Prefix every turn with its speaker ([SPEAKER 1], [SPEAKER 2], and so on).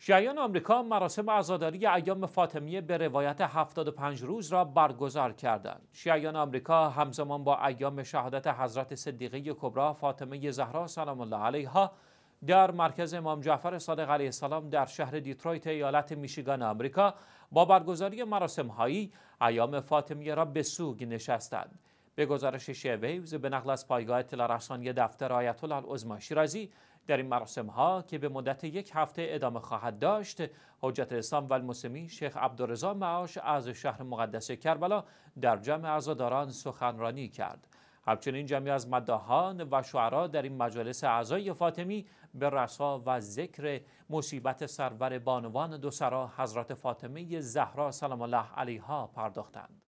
[SPEAKER 1] شیعیان آمریکا مراسم عزاداری ایام فاطمیه به روایت 75 روز را برگزار کردند. شیعیان آمریکا همزمان با ایام شهادت حضرت صدیقه کبرا فاطمه زهرا سلام الله علیها در مرکز امام جعفر صادق علیه السلام در شهر دیترویت ایالت میشیگان آمریکا با برگزاری مراسم هایی ایام فاطمیه را به سوگ نشستند. به گزارش ویوز به نقل از پایگاه اطلاع رسانی دفتر آیت الله العظما شیرازی در این مراسم ها که به مدت یک هفته ادامه خواهد داشت حجت اسلام و المسلمین شیخ عبدالرضا معاش از شهر مقدس کربلا در جمع عزاداران سخنرانی کرد همچنین جمعی از مداحان و شعرا در این مجالس اعضای فاطمی به رسا و ذکر مصیبت سرور بانوان دوسرا حضرت فاطمه زهرا سلام الله علیها
[SPEAKER 2] پرداختند